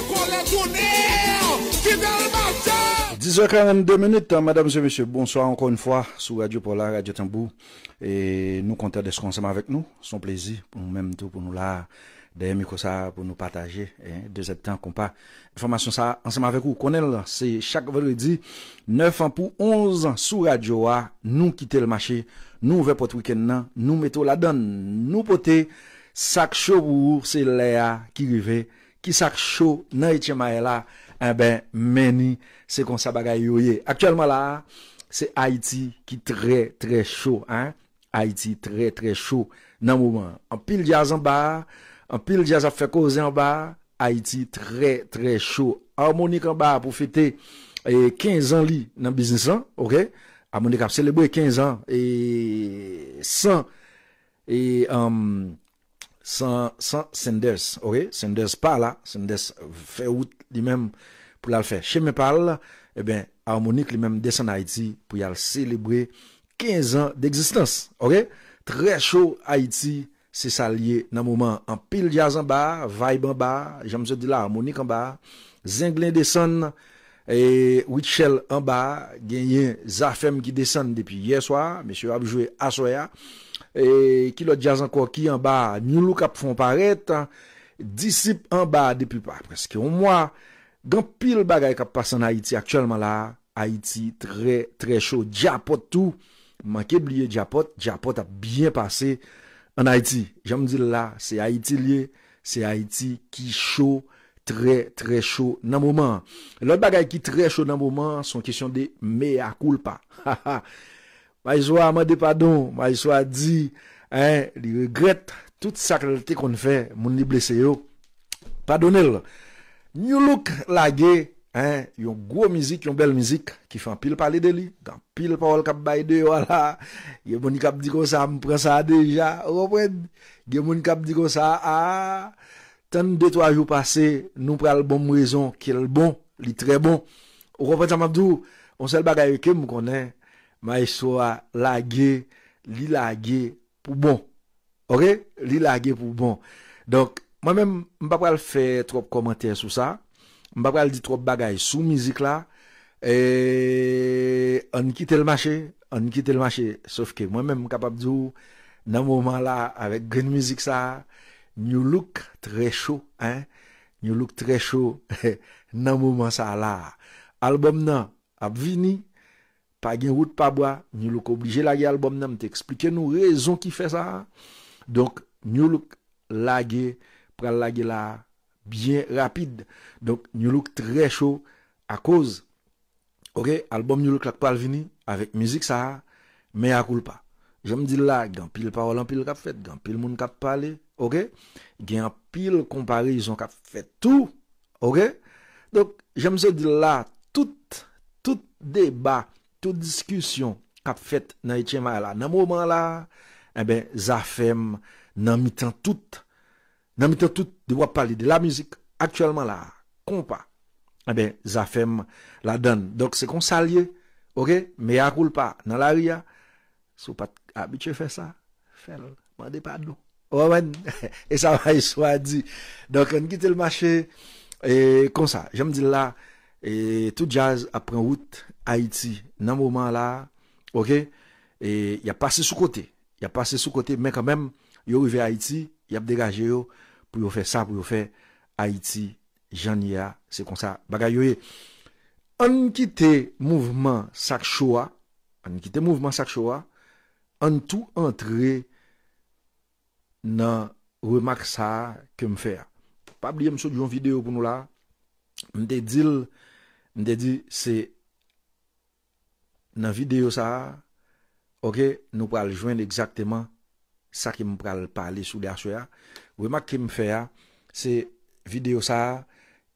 Sous-titres par Jérémy Diaz Ki sak chou nan ite maye la, en eh ben meni se kon sa bagay yo ye. Aktuelman la, se Haiti ki tre tre chou. Haiti tre tre chou nan mouman. An pil jazan bar, an pil jazan fekoze an bar, Haiti tre tre chou. An mouni kan bar pou fete 15 e, an li nan biznisan, ok? An mouni kap se lebo e 15 an. E san, um, e... San Senders, oré, Senders pa la, Senders veout li men pou la l fè. Che mè pal, e eh ben, harmonik li men deson Haïti pou yal celebre 15 an d'eksistans, oré. Trè chou Haïti, se sa liye nan mouman an pil jazz an ba, vibe an ba, jam se di la harmonik an ba, zenglen deson... E Witschel an ba, genyen Zafem ki desen depi yeswa, Meseyo abjwe Asoya, E kilot Jazankoki an ba, Nyulu kap fon paret, Disip an ba depi pa preske. O mwa, gen pil bagay kap pase an Haiti aktuelman la, Haiti tre tre chou, Japot tou, manke bliye Japot, Japot ap byen pase an Haiti. Jame di la, se Haiti liye, Se Haiti ki chou, très très chaud dans le moment l'autre bagaille qui très chaud dans le moment sont question de mea culpa ma joie m'a dit pardon ma a dit hein il regrette toute sacrilité qu'on fait mon li blessé yo le new look gay, hein yon gros musique une belle musique qui fait pile parler de lui dans pile parole cap bay de voilà a moni cap dit comme ça me prend ça déjà reprend yon moni cap dit comme ça ah ten de twa jou pase, nou pral bon mwezon, ki el bon, li tre bon. Ou repreta mabdou, on sel bagay e kem mou konen, ma e swa lage, li lage, pou bon. Ore, li lage pou bon. Donk, mwen men mbap pral fe trop komentay sou sa, mbap pral di trop bagay sou mizik la, eee, an kite l mache, an kite l mache, souf ke mwen men mkapabdou, nan mouman la, avek gen mizik sa, Nyo luk tre chou, nan mouman sa la. Album nan ap vini, pa gen wout pa ba, nyo luk oblije lage album nan, te eksplike nou rezon ki fe sa. Donk, nyo luk lage, pral lage la, byen rapid. Donk, nyo luk tre chou, a koz. Ok, album nyo luk lak pa al vini, avek mizik sa, me akoul pa. Jèm di la, gen pil parlan, pil kap fet, gen pil moun kap pale, okey? Gen pil kompare, yon kap fet tout, okey? Donk, jèm se di la, tout, tout debat, eh tout diskusyon kap fet nan ityema la. Nan mouman la, ebe, zafem nan mitan tout, nan mitan tout di wap pale de la mizik, aktyalman la, kompa, ebe, eh zafem la don. Donk, se konsalye, okey? Me akoul pa nan la riyan. Sou pat abit che fe sa. Fel. Mande pa nou. Ouwen. E sa va yi e swa di. Donk an kitel mache. E konsa. Jame di la. E tout jazz apren wout. Haiti. Nan mouman la. Ok. E ya pase sou kote. Ya pase sou kote. Men kanmem. Yo rive Haiti. Yap degaje yo. Pou yo fe sa. Pou yo fe. Haiti. Jania. Se konsa. Bagay yo e. An kite mouvman sak showa. An kite mouvman sak showa. An tou antre nan remak sa kem fe a. Pa bliye msou diyon video pou nou la. Mdè dil, mdè di se nan video sa a. Ok, nou pral jwen exactement sa kem pral pale sou der sou a. Remak kem fe a, se video sa a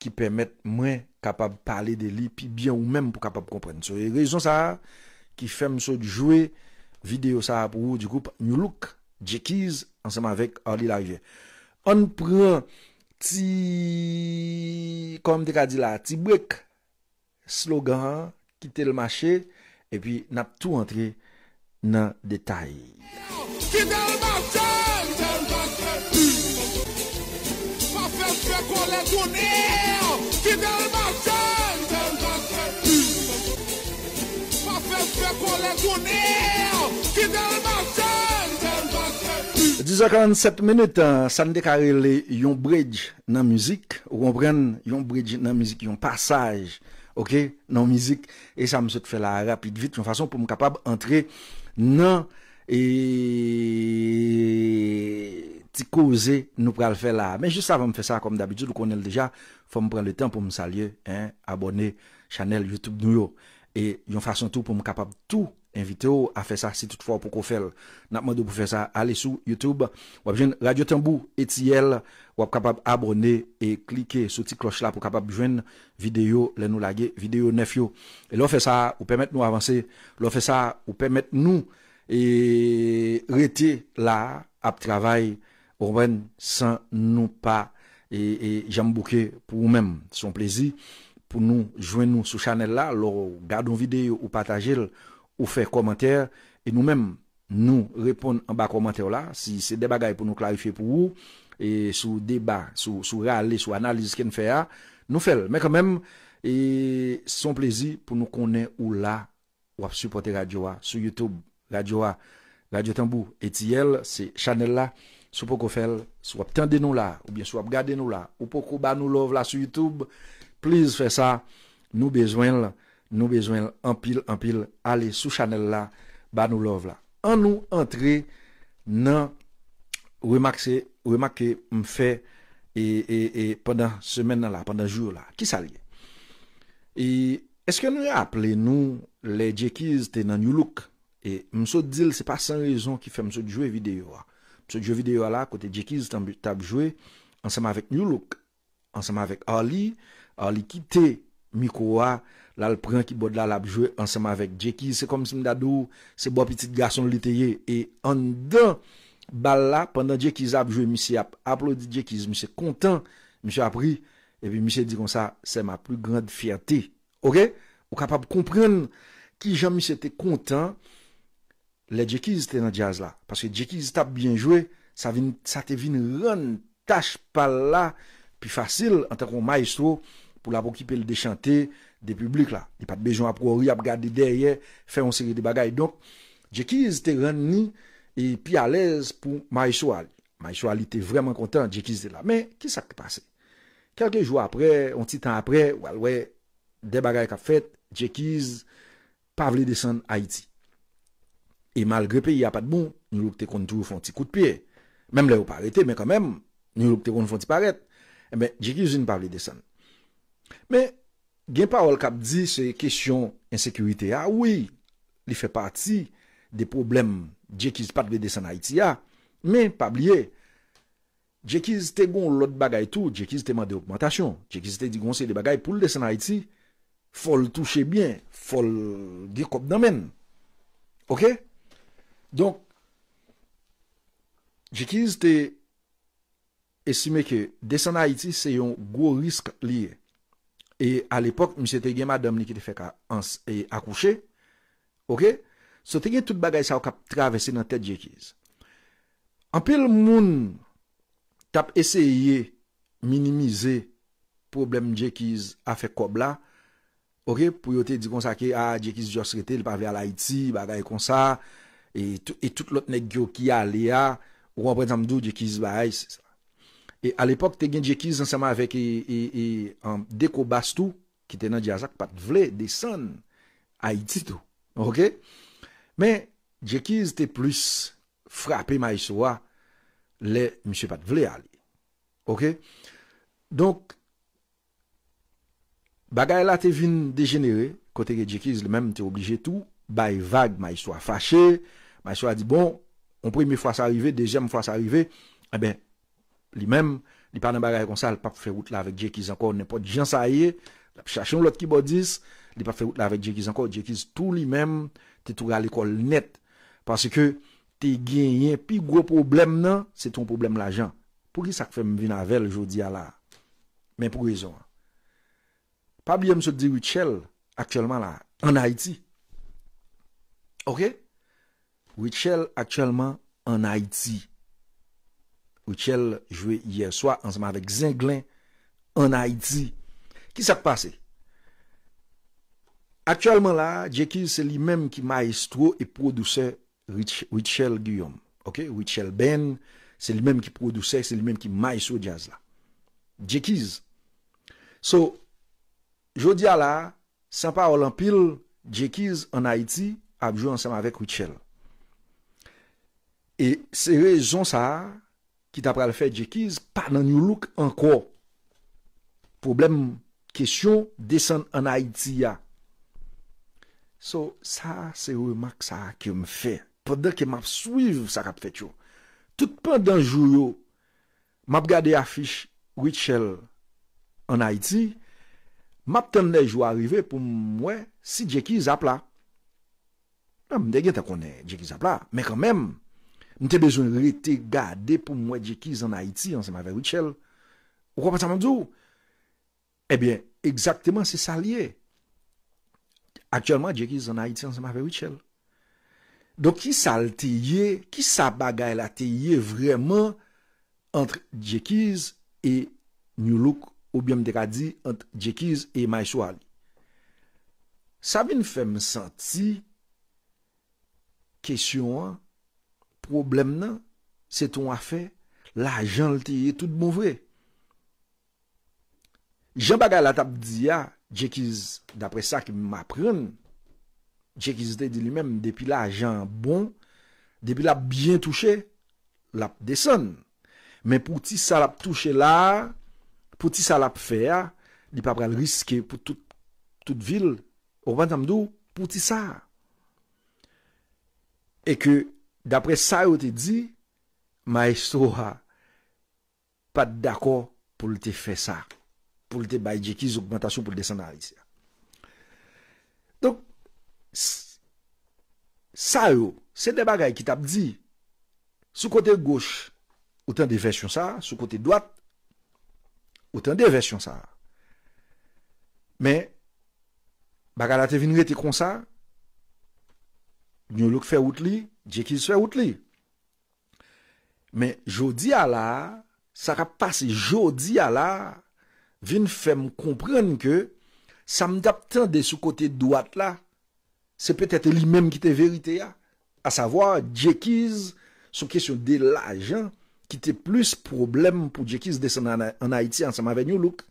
ki pèmèt mwen kapab pale de li. Pi byan ou menm pou kapab komprenne sou. E rezon sa a ki fèm msou di jou e. videyo sa ap wou di group Nyoulouk, Jekiz, ansenman vek Orli Laje. On pran ti... kom te ka di la, ti brek slogan Kite l'mache, epi nap tou antre nan detay. Kite l'mache Kite l'mache Ma fèl fè kon lè gounè Kite l'mache Kite l'mache Ma fèl fè kon lè gounè 10.47 minute, san de karele yon bridge nan mizik, ou yon bridge nan mizik, yon passage, ok, nan mizik, e sa mse te fe la rapide vite, yon fason pou m kapab entre nan, eee, ti kouze nou pral fe la, men jist sa vam fe sa, kom dabidu, lou konel deja, fòm pran le tan pou m salye, abone chanel, youtube nou yo, e yon fason tou pou m kapab tou kouze, invité à faire ça si toutefois pour qu'on n'a pas pour faire ça allez sur YouTube ou bien Radio Tambou Etiel ou capable abonner et cliquer sur petite cloche là pour capable joindre vidéo les nous laguer vidéo neuf et l'on fait ça ou permettre nous avancer l'on fait ça ou permettre nous et rester là à travail sans nous pas et, j'aime beaucoup pour vous-même son plaisir pour nous jouer nous sur channel là gardons vidéo ou partager Ou fè komentèr. E nou mèm nou repon an ba komentèr la. Si se deba gay pou nou klarifi pou ou. E sou deba, sou râle, sou analize ken fè ya. Nou fèl. Mèk an mèm. E son plezi pou nou konen ou la. Ou ap supporte radyo a. Sou Youtube. Radyo a. Radyo tambou. Eti el. Se chanel la. Sou pou kou fèl. Sou ap tende nou la. Ou bien sou ap gade nou la. Ou pou kou ba nou love la sou Youtube. Please fè sa. Nou bezwen la. Nou bezwen anpil, anpil, ale sou chanel la, ba nou lov la. An nou antre nan wimak se, wimak se mfe, e, e, e, pendant semen la, pendant jou la. Ki sa liye? E, eske nou aple nou le Djekiz te nan Yolouk? E, mso dil se pa san rezon ki fe mso djowe videyo la. Mso djowe videyo la, kote Djekiz tan butab jwe, ansama vek Yolouk, ansama vek Ali, Ali kite Mikowa, La l pran ki bod la l apjwe anseman vek. Djekiz se kom si mdadou. Se bo piti garson liteye. E an dan bal la. Pendan djekiz apjwe. Mi se aplodi djekiz. Mi se kontan. Mi se apri. E pi mi se di kon sa. Se ma plu grande fiyate. Ok. Ou kapab kompren. Ki jan mi se te kontan. Le djekiz te nan jazz la. Paske djekiz tap bienjwe. Sa te vin ron tache pal la. Pi fasil. En tan kon maestro. Po la pou kipe l dechante. Pou la pou kipe l dechante. de publik la. Di pat bejoun ap kou ori ap gade de derye, fè yon seri de bagay. Donk, Djekiz te rend ni e pi alez pou Mahisho Ali. Mahisho Ali te vreman konten, Djekiz te la. Men, ki sa ki pase? Kelke jou apre, yon ti tan apre, walwe, de bagay ka fèt, Djekiz, pavle desan Haiti. E malgre pe y apat bon, nou loup te kontrou fon ti kout piye. Mem lè ou parete, men kanmem, nou loup te kontrou fon ti parete. Men, Djekiz yon pavle desan. Men, gen pa wol kap di se kesyon ensekurite ya, oui, li fe pati de problem jekiz pat ve desen haiti ya, men, pa blye, jekiz te gon lot bagay tou, jekiz te man de okumentasyon, jekiz te di gonsen de bagay pou l desen haiti, fol touche bien, fol gekop namen. Ok? Donk, jekiz te esime ke desen haiti se yon gwo risk liye. E al epok, mi se tege madam ni ki te fek a e kouche. Ok, se tege tout bagay sa ou kap travesse nan tete jekiz. An pe l moun tap eseye minimize problem jekiz a fek kob la. Ok, pou yo te di kon sa ki a jekiz jok se te, li pa ve al Haiti, bagay kon sa. E tout e lot nek gyo ki a le a. Ou an prezantm dou jekiz ba a yi se sa. E al epok te gen Djekiz anseman avèk e, e, e deko bastou ki te nan Djazak pat vle de san a iti tou. Ok? Men, Djekiz te plus frapi ma yiswa le msye pat vle ali. Ok? Donk, bagay la te vin degenere, kote gen Djekiz le menm te oblije tou, bay vague ma yiswa fache, ma yiswa di bon, on premi fwa sa arrive, dejem fwa sa arrive, e ben, Li mèm, li pa nan bagay kon sa, li pa pou fè wout la avèk jèkiz ankon. Nè pot jansayè, la pou chachoun lot ki bodis, li pa pou fè wout la avèk jèkiz ankon. Jèkiz tout li mèm, te touga l'ekol net. Pase ke te genyen pi gro problem nan, se ton problem la jan. Pou ki sak fèm vinavel jodi ala? Mèm pou rezon. Pa biye mse di Richelle, aktyelman la, an Haiti. Ok? Richelle, aktyelman an Haiti. Richelle joué yerswa ansem avèk Zenglen an Haïti. Ki sa ppase? Aktualman la, Jekiz se li mèm ki maestro e produse Richelle Guillaume. Richelle Ben, se li mèm ki produse, se li mèm ki maestro jazz la. Jekiz. So, jodi a la, Sampa Olympil, Jekiz an Haïti ap joué ansem avèk Richelle. E se rezon sa... ki tap pral fè Djekiz, pa nan yon luk anko. Problem, kesyon, desen an Haiti ya. So, sa, se ouy mak sa, ke m fè, pwede ke map swiv, sa kap fètyo. Tuk pwede anjou yo, map gade afish, wichel, an Haiti, map ten lej yo arive pou mwen, si Djekiz ap la. M dege te konen Djekiz ap la, me kon menm, Mwen te bezwen rete gade pou mwen djekiz an Haiti an seman ve wichel. Ou kapat sa mandzou? Ebyen, egzakteman se sa liye. Aktyolman djekiz an Haiti an seman ve wichel. Don ki sa lteye, ki sa bagay la teye vremen antre djekiz e nyolouk, oubyen mdekadi, antre djekiz e maishwal. Sa vin fèm senti kesyon an problem nan, se ton a fe, la jan lteye tout mouvre. Bon jan bagay la tab diya, djekiz, dapre sa ki m apren, djekiz de di li men, depi la jan bon, depi la bien touche, la deson. Men pou ti sa la touche la, pou ti sa la pou fe, di pa pral riske pou tout tout vil, pou ti sa. E ke, Dapre sa yo te di, maestro ha pat dako pou li te fe sa. Pou li te baye dekiz, augmentation pou li de sanari se. Donk, sa yo, se de bagay ki tap di, sou kote goshe, ou tan de versyon sa, sou kote dwat, ou tan de versyon sa. Men, bagay la te vinye te konsa, Nyon luk fè wout li, Djekiz fè wout li. Men, jodi a la, sa ka pasi jodi a la, vin fè m konpren ke, sa m dap tan de sou kote doat la, se pet ete li menm ki te verite ya. A savo, Djekiz, sou kesyon de la jan, ki te plus problem pou Djekiz desen an Haiti ansan ma ven yon luk.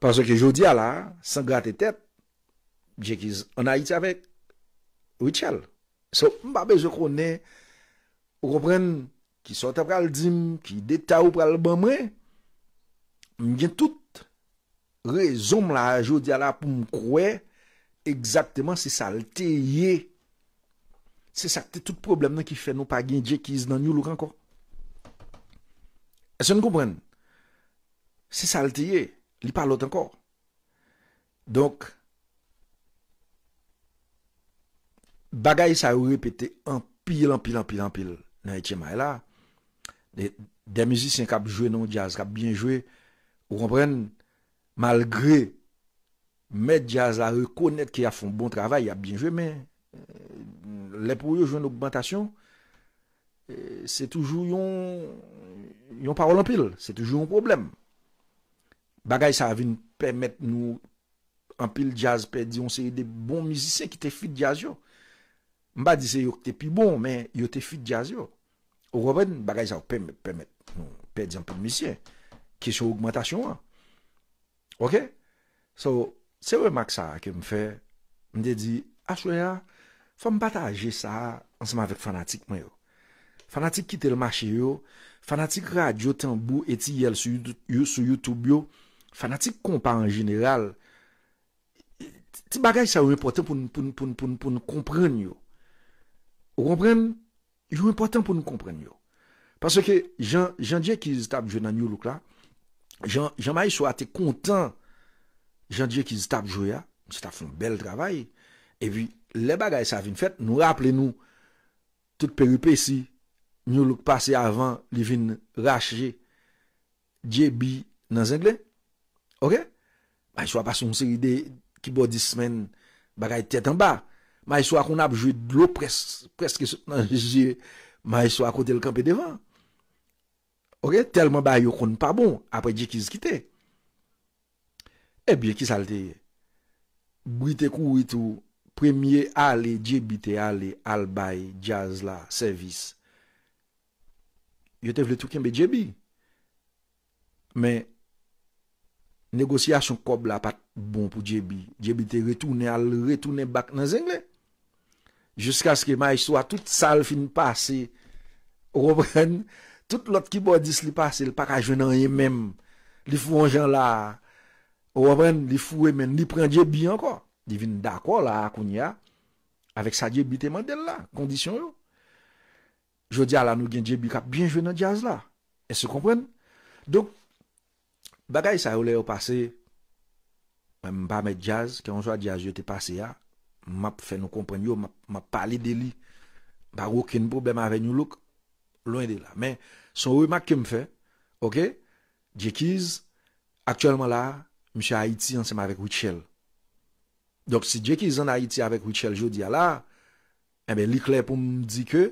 Paso ke jodi a la, san gata etet, Djekiz anayite avèk. Ou chal. So, mbabe, je konè, ou kopren, ki sote pral dim, ki deta ou pral bèmè, mwen gen tout rezoum la ajo di ala pou mkwè egzaktèman se salte ye. Se salte tout problem nan ki fè nou pa gen djekiz nan yon louk anko. E se mwen kopren, se salte ye, li palot anko. Donk, Bagay sa yon repete anpil, anpil, anpil, anpil nan ete ma e la. De mizis yon kap jwe non jaz, kap bin jwe. Ou kompren, malgre met jaz la rekonet ki ya fon bon travay, ya bin jwe. Men, euh, le pou yo jwen augmentation, euh, se toujou yon parol anpil, se toujou yon problem. Bagay sa yon permet nou anpil jaz, perdi yon se yon bon mizis se ki te fit jaz yon. Mba di se yo ke te pi bon men yo te fit jaz yo. Ou wapen bagay sa ou pe met, pe di anpon misye. Kisho augmentation an. Ok? So, se we mak sa ke mfe, mde di, aswe ah, ya, fa mbata aje sa ansama vek fanatik mwen yo. Fanatik ki telemache yo, fanatik radyo tenbo eti yel sou youtube yo, fanatik kompa an jeneral. Ti bagay sa ou repote pou nou komprenyo. Ou kompren, yon ou important pou nou kompren yo. Paske jan diye ki zi tap jo nan yon louk la, jan mai sou a te kontan jan diye ki zi tap jo ya, mse ta foun bel travay, evi le bagay sa vin fet, nou rapple nou tout peripe si yon louk pase avan li vin rache diye bi nan zengle. Ok? Ay sou a pason se ride ki bo di semen bagay tetan ba. Ma yi e sou akoun ap jwe lo pres, pres ki sou nan jwe, ma yi e sou akoute l kampi devan. Ok, telman ba yi okoun pa bon apre dikiz kite. Ebyen ki salteye, brite kou itou, e premye ale, jebi te ale, albay, jazla, servis. Yo te vle touke mbe jebi. Men, negosyasyon kob la pat bon pou jebi. Jebi te retoune al, retoune bak nan zengle. Jusk aske ma iswa, tout sal fin pase, ou repren, tout lot ki bo dis li pase, l pak a jwen nan ye men, li fwen jan la, ou repren, li fwen men, li pren jebi anko, di vin dako la akoun ya, avek sa jebi te mandel la, kondisyon yo. Jodi ala nou gen jebi kap, bin jwen nan jazz la, e se kompren. Dok, bagay sa yo le yo pase, m pa met jazz, ki anjwa jazz yo te pase ya, m ap fe nou kompren yo, m ap pale de li ba woken problem avènyou luk loin de la men, son wè mak kem fe ok, jekiz aktyèlman la, m chè Haiti ansèm avèk Richelle dok si jekiz an Haiti avèk Richelle jodi ala, e eh bè lik lè pou m di ke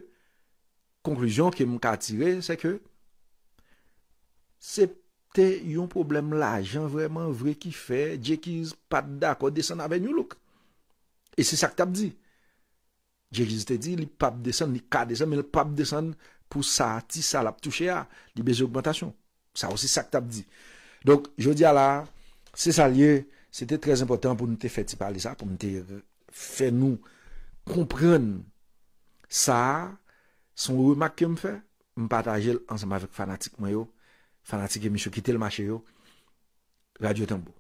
konklyon ke m ka atire, se ke se pte yon problem la, jan vreman vre ki fe, jekiz pat dakot desan avènyou luk E se sakta ap di. Jejizite di, li pape desen, li ka desen, mi li pape desen pou sa ti salap touche a, ah, li bezi augmentation. Sa osi sakta ap di. Donk, jodi ala, se sa liye, se te trez impotant pou nou te feti pali sa, pou nou te fe nou kompren sa, son ou e mak kem fe, m pataje l ansanm avek fanatik mwen yo, fanatik e mi chokite l mache yo, radyo tembo.